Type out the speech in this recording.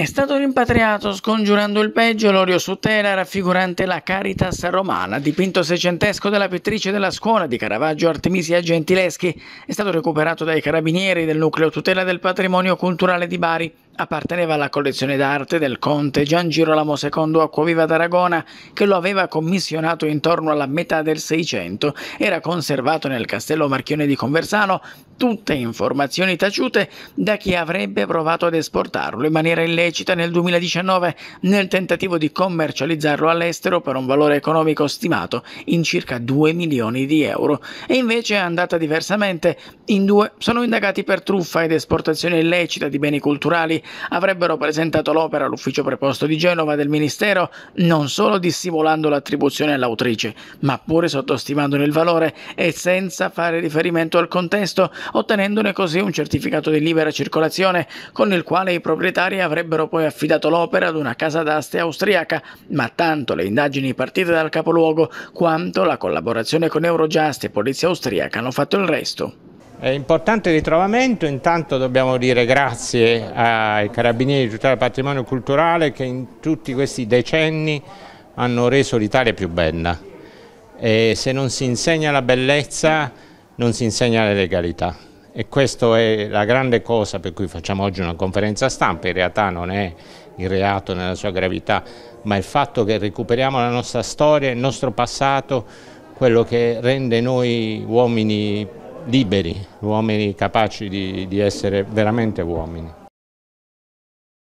È stato rimpatriato scongiurando il peggio l'olio su tela raffigurante la Caritas romana, dipinto seicentesco della pittrice della scuola di Caravaggio Artemisia Gentileschi. È stato recuperato dai carabinieri del nucleo tutela del patrimonio culturale di Bari Apparteneva alla collezione d'arte del conte Gian Girolamo II Acquaviva d'Aragona che lo aveva commissionato intorno alla metà del Seicento. Era conservato nel castello Marchione di Conversano tutte informazioni taciute da chi avrebbe provato ad esportarlo in maniera illecita nel 2019 nel tentativo di commercializzarlo all'estero per un valore economico stimato in circa 2 milioni di euro. E invece è andata diversamente. In due sono indagati per truffa ed esportazione illecita di beni culturali avrebbero presentato l'opera all'ufficio preposto di Genova del Ministero non solo dissimulando l'attribuzione all'autrice, ma pure sottostimandone il valore e senza fare riferimento al contesto, ottenendone così un certificato di libera circolazione con il quale i proprietari avrebbero poi affidato l'opera ad una casa d'aste austriaca, ma tanto le indagini partite dal capoluogo quanto la collaborazione con Eurojust e Polizia Austriaca hanno fatto il resto. È importante ritrovamento, intanto dobbiamo dire grazie ai carabinieri di tutela del patrimonio culturale che in tutti questi decenni hanno reso l'Italia più bella e se non si insegna la bellezza non si insegna la legalità e questa è la grande cosa per cui facciamo oggi una conferenza stampa, in realtà non è il reato nella sua gravità ma il fatto che recuperiamo la nostra storia, il nostro passato, quello che rende noi uomini liberi, uomini capaci di, di essere veramente uomini.